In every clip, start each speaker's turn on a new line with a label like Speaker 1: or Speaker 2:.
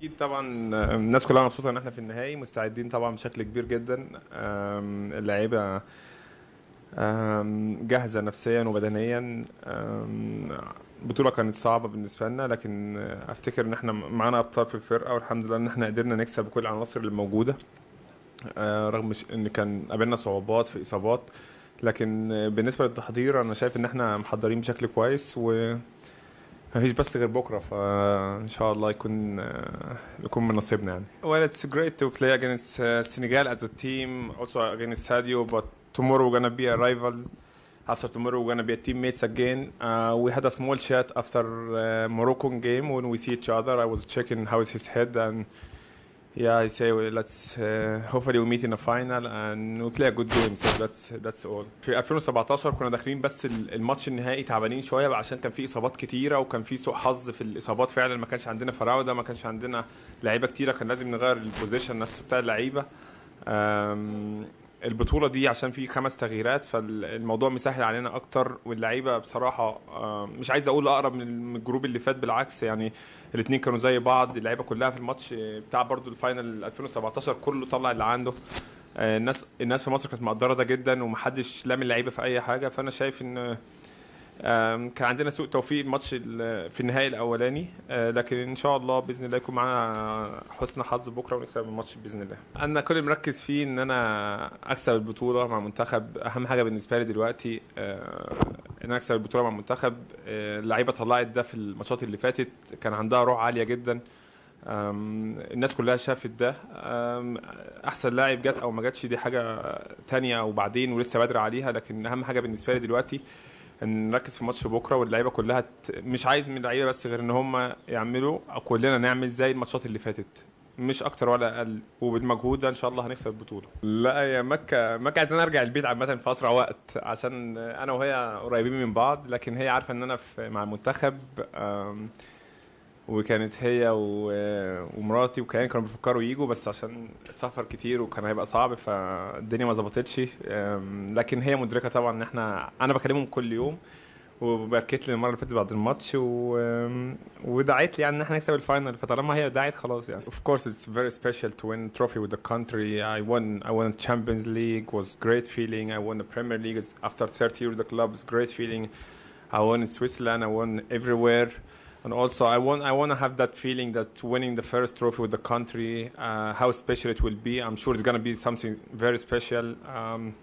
Speaker 1: اكيد طبعا الناس كلها مبسوطه ان احنا في النهائي مستعدين طبعا بشكل كبير جدا اللعيبه جاهزه نفسيا وبدنيا البطوله كانت صعبه بالنسبه لنا لكن افتكر ان احنا معانا ابطال في الفرقه والحمد لله ان احنا قدرنا نكسب كل العناصر اللي موجوده آه، رغم ان كان قابلنا صعوبات في اصابات لكن بالنسبه للتحضير انا شايف ان احنا محضرين بشكل كويس و ما فيش بس غير بكره فان شاء الله يكون يكون من نصيبنا يعني. Well it's great to play against Senegal as a team also against Sadio but tomorrow we're gonna be a rivals after tomorrow we're gonna be teammates again. Uh, we had a small chat after uh, Moroccan game when we see each other. I was checking how is his head and Yeah, I say well, let's uh, hopefully we meet in the final and we play a good game so that's that's all. في 2017 كنا داخلين بس الماتش النهائي تعبانين شويه بقى عشان كان في اصابات كتيره وكان في سوء حظ في الاصابات فعلا ما كانش عندنا فراوده ما كانش عندنا لعيبه كتيره كان لازم نغير البوزيشن نفسه بتاع اللعيبه. Um, البطوله دي عشان في خمس تغييرات فالموضوع مسهل علينا اكتر واللعيبه بصراحه آه، مش عايز اقول اقرب من الجروب اللي فات بالعكس يعني الاثنين كانوا زي بعض اللعيبه كلها في الماتش آه، بتاع برضو الفاينل 2017 كله طلع اللي عنده آه، الناس الناس في مصر كانت مقدره ده جدا ومحدش لام اللعيبه في اي حاجه فانا شايف ان كان عندنا سوء توفيق الماتش في النهائي الاولاني آه، لكن ان شاء الله باذن الله يكون معانا حسن حظ بكره ونكسب الماتش باذن الله انا كل مركز فيه ان انا اكسب البطوله مع منتخب اهم حاجه بالنسبه لي دلوقتي آه، ان انا اكسب البطوله مع منتخب آه، اللعيبه طلعت ده في الماتشات اللي فاتت كان عندها روح عاليه جدا الناس كلها شافت ده احسن لاعب جت او ما جاتش دي حاجه تانية وبعدين ولسه بدري عليها لكن اهم حاجه بالنسبه لي دلوقتي نركز في ماتش بكره واللعيبه كلها ت... مش عايز من اللعيبه بس غير ان هم يعملوا كلنا نعمل زي الماتشات اللي فاتت مش اكتر ولا اقل وبالمجهود ده ان شاء الله هنكسب البطوله لا يا مكه مكه عايزين ارجع البيت عامه في اسرع وقت عشان انا وهي قريبين من بعض لكن هي عارفه ان انا في مع المنتخب وكانت هي ومراتي وكان كانوا بيفكروا يجوا بس عشان سفر كتير وكان هيبقى صعب فالدنيا ما ظبطتش لكن هي مدركه طبعا ان احنا انا بكلمهم كل يوم وباركت لي المره اللي فاتت بعد الماتش و... لي يعني ان احنا نكسب الفاينل فطالما هي دعت خلاص يعني اوف كورس اتس فيري سبيشال تو وين تروفي وذ ذا كونتري اي won اي won تشامبيونز ليج واز جريت فيلينج اي won ذا بريمير ليج افتر 30 يير ذا كلوب از جريت فيلينج اي won سويسرلاند اي I won everywhere and also I want I want to have that feeling that winning the first trophy with the country, uh, how special it will be. I'm sure it's going to be something very special. Um,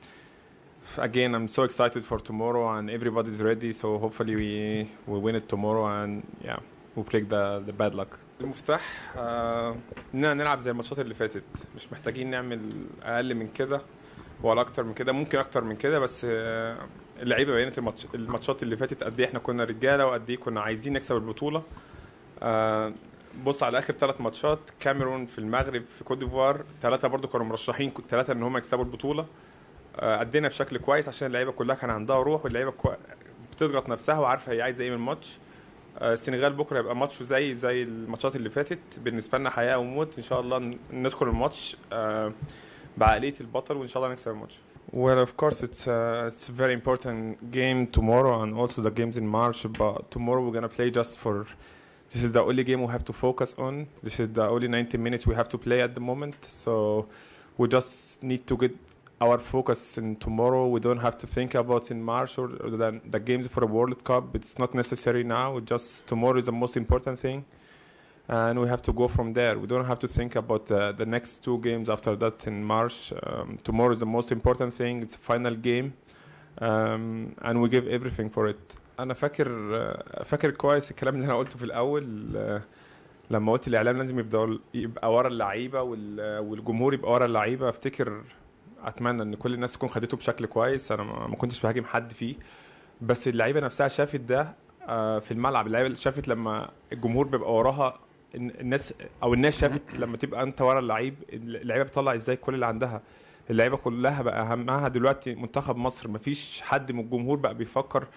Speaker 1: again, I'm so excited for tomorrow, and everybody's ready. So hopefully we we win it tomorrow, and yeah, we break the the bad luck. المفتاح اننا نلعب زي الماتشات اللي فاتت مش محتاجين نعمل اقل من كده ولا اكتر من كده ممكن اكتر من كده بس اللعيبه بينت الماتش الماتشات اللي فاتت قد ايه احنا كنا رجاله وقد ايه كنا عايزين نكسب البطوله آه، بص على اخر ثلاث ماتشات كاميرون في المغرب في كوت ديفوار ثلاثه برضو كانوا مرشحين ثلاثه ان هم يكسبوا البطوله ادينا آه، بشكل كويس عشان اللعيبه كلها كان عندها روح واللعيبه كو... بتضغط نفسها وعارفه هي عايزه ايه من الماتش آه، السنغال بكره هيبقى ماتش زي زي الماتشات اللي فاتت بالنسبه لنا حياه وموت ان شاء الله ندخل الماتش بعقليه البطل وان شاء الله نكسب الماتش Well, of course, it's uh, it's a very important game tomorrow, and also the games in March. But tomorrow we're gonna play just for. This is the only game we have to focus on. This is the only 90 minutes we have to play at the moment. So we just need to get our focus in tomorrow. We don't have to think about in March or, or the, the games for the World Cup. It's not necessary now. Just tomorrow is the most important thing. and we have to go from there. We don't have to think about uh, the next two games after that in March. Um, tomorrow is the most important thing. It's final game, um, and we give everything for it. أنا فاكر آه، فاكر كويس الكلام اللي أنا قلته في الأول آه، لما قلت الإعلام لازم يبقى يبقى ورا اللعيبة والجمهور يبقى ورا اللعيبة أفتكر أتمنى إن كل الناس تكون خدته بشكل كويس أنا ما كنتش بهاجم حد فيه بس اللعيبة نفسها شافت ده آه، في الملعب اللعيبة شافت لما الجمهور بيبقى وراها الناس او الناس شافت لما تبقى انت ورا اللعيب اللعيبه بتطلع ازاي كل اللي عندها اللعيبه كلها بقى اهمها دلوقتي منتخب مصر مفيش حد من الجمهور بقى بيفكر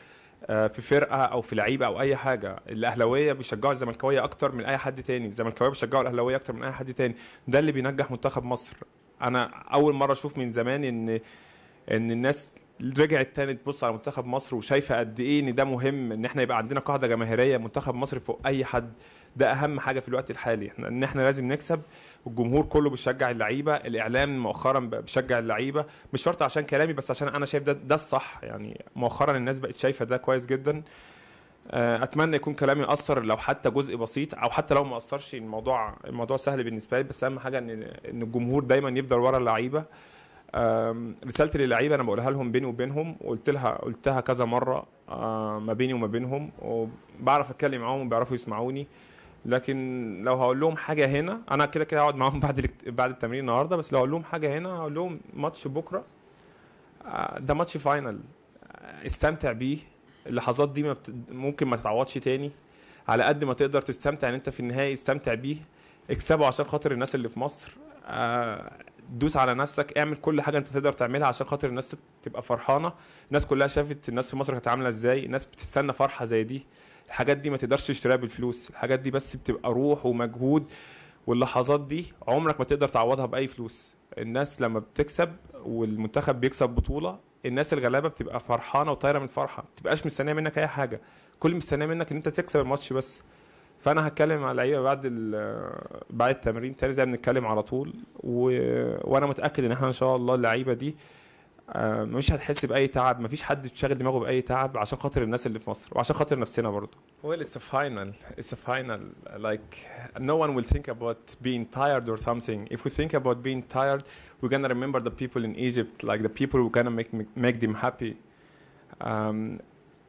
Speaker 1: آه، في فرقه او في لعيبه او اي حاجه الاهلاويه بيشجعوا الزملكاويه اكتر من اي حد تاني الزملكاويه بيشجعوا الاهلاويه اكتر من اي حد تاني ده اللي بينجح منتخب مصر انا اول مره اشوف من زمان ان ان الناس رجعت تاني تبص على منتخب مصر وشايفه قد ايه ان ده مهم ان احنا يبقى عندنا قاعده جماهيريه منتخب مصر فوق اي حد ده اهم حاجه في الوقت الحالي احنا ان احنا لازم نكسب والجمهور كله بيشجع اللعيبه الاعلام مؤخرا بيشجع اللعيبه مش شرط عشان كلامي بس عشان انا شايف ده ده الصح يعني مؤخرا الناس بقت شايفه ده كويس جدا آه، اتمنى يكون كلامي اثر لو حتى جزء بسيط او حتى لو ما اثرش الموضوع الموضوع سهل بالنسبه لي بس اهم حاجه ان ان الجمهور دايما يفضل ورا اللعيبه رسالتي للعيبه انا بقولها لهم بيني وبينهم وقلت لها قلتها كذا مره آه، ما بيني وما بينهم وبعرف اتكلم معاهم وبيعرفوا يسمعوني لكن لو هقول لهم حاجه هنا انا كده كده هقعد معاهم بعد بعد التمرين النهارده بس لو هقول لهم حاجه هنا هقول لهم ماتش بكره آه، ده ماتش فاينل آه، استمتع بيه اللحظات دي ممكن ما تتعوضش تاني على قد ما تقدر تستمتع ان انت في النهايه استمتع بيه اكسبه عشان خاطر الناس اللي في مصر دوس على نفسك اعمل كل حاجه انت تقدر تعملها عشان خاطر الناس تبقى فرحانه الناس كلها شافت الناس في مصر كانت عامله ازاي الناس بتستنى فرحه زي دي الحاجات دي ما تقدرش تشتريها بالفلوس الحاجات دي بس بتبقى روح ومجهود واللحظات دي عمرك ما تقدر تعوضها باي فلوس الناس لما بتكسب والمنتخب بيكسب بطوله الناس الغلابه بتبقى فرحانه وطايره من الفرحه ما بتبقاش مستنيه منك اي حاجه كل مستنيه منك ان انت تكسب الماتش بس فانا هتكلم على اللعيبه بعد بعد التمرين تاني زي ما بنتكلم على طول و... وانا متاكد ان احنا ان شاء الله اللعيبه دي مش هتحس باي تعب مفيش حد بيشغل دماغه باي تعب عشان خاطر الناس اللي في مصر وعشان خاطر نفسنا برضه well it's a final it's a final like no one will think about being tired or something if we think about being tired we're gonna remember the people in Egypt like the people who gonna make make them happy um,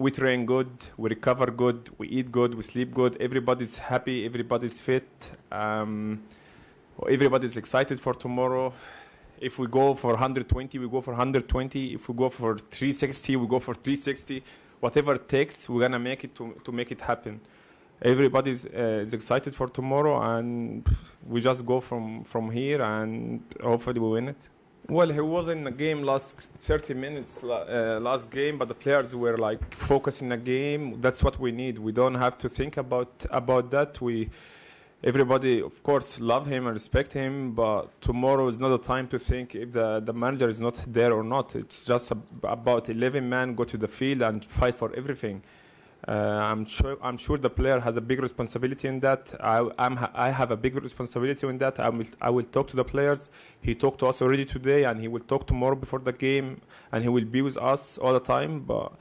Speaker 1: we train good, we recover good, we eat good, we sleep good. Everybody's happy, everybody's fit, um, everybody's excited for tomorrow. If we go for 120, we go for 120. If we go for 360, we go for 360. Whatever it takes, we're gonna make it to to make it happen. Everybody uh, is excited for tomorrow, and we just go from from here, and hopefully we win it. Well, he was in the game last 30 minutes uh, last game, but the players were like focusing the game. That's what we need. We don't have to think about about that. We everybody, of course, love him and respect him, but tomorrow is not the time to think if the the manager is not there or not. It's just about 11 men go to the field and fight for everything. Uh, I'm sure I'm sure the player has a big responsibility in that. I, I'm, I have a big responsibility in that. I will I will talk to the players. He talked to us already today, and he will talk tomorrow before the game, and he will be with us all the time. But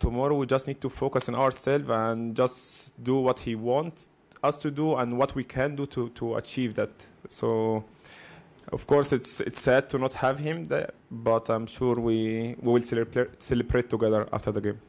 Speaker 1: tomorrow we just need to focus on ourselves and just do what he wants us to do and what we can do to to achieve that. So. Of course, it's it's sad to not have him there, but I'm sure we, we will celebrate, celebrate together after the game.